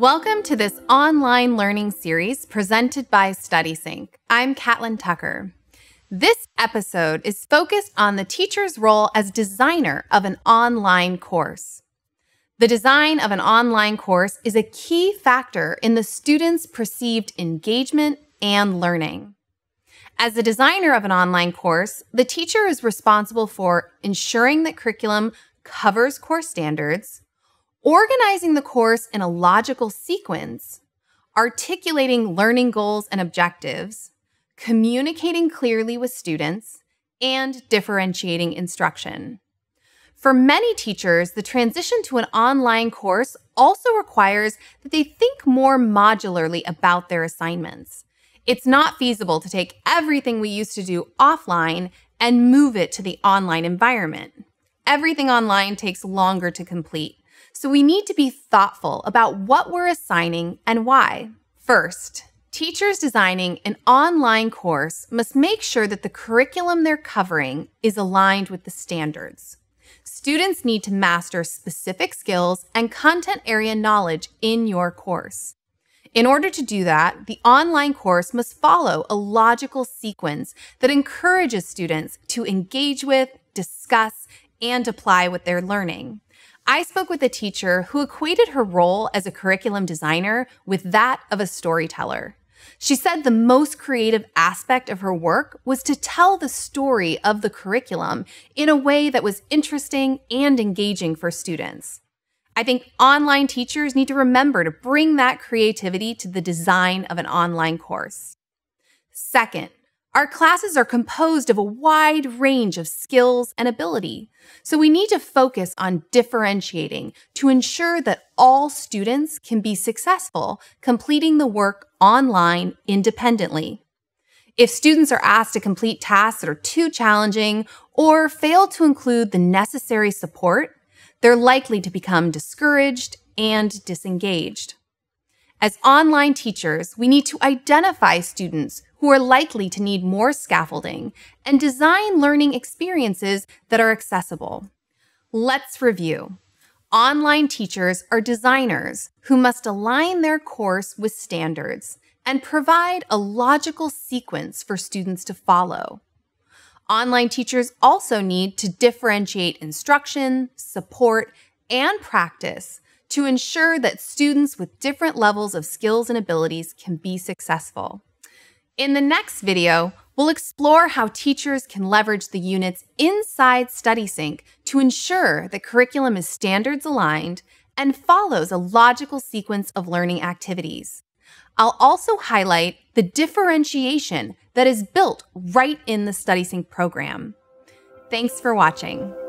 Welcome to this online learning series presented by StudySync. I'm Catlin Tucker. This episode is focused on the teacher's role as designer of an online course. The design of an online course is a key factor in the student's perceived engagement and learning. As a designer of an online course, the teacher is responsible for ensuring that curriculum covers course standards, Organizing the course in a logical sequence, articulating learning goals and objectives, communicating clearly with students, and differentiating instruction. For many teachers, the transition to an online course also requires that they think more modularly about their assignments. It's not feasible to take everything we used to do offline and move it to the online environment. Everything online takes longer to complete. So we need to be thoughtful about what we're assigning and why. First, teachers designing an online course must make sure that the curriculum they're covering is aligned with the standards. Students need to master specific skills and content area knowledge in your course. In order to do that, the online course must follow a logical sequence that encourages students to engage with, discuss, and apply what they're learning. I spoke with a teacher who equated her role as a curriculum designer with that of a storyteller. She said the most creative aspect of her work was to tell the story of the curriculum in a way that was interesting and engaging for students. I think online teachers need to remember to bring that creativity to the design of an online course. Second, our classes are composed of a wide range of skills and ability, so we need to focus on differentiating to ensure that all students can be successful completing the work online independently. If students are asked to complete tasks that are too challenging or fail to include the necessary support, they're likely to become discouraged and disengaged. As online teachers, we need to identify students who are likely to need more scaffolding, and design learning experiences that are accessible. Let's review. Online teachers are designers who must align their course with standards and provide a logical sequence for students to follow. Online teachers also need to differentiate instruction, support, and practice to ensure that students with different levels of skills and abilities can be successful. In the next video, we'll explore how teachers can leverage the units inside StudySync to ensure the curriculum is standards aligned and follows a logical sequence of learning activities. I'll also highlight the differentiation that is built right in the StudySync program. Thanks for watching.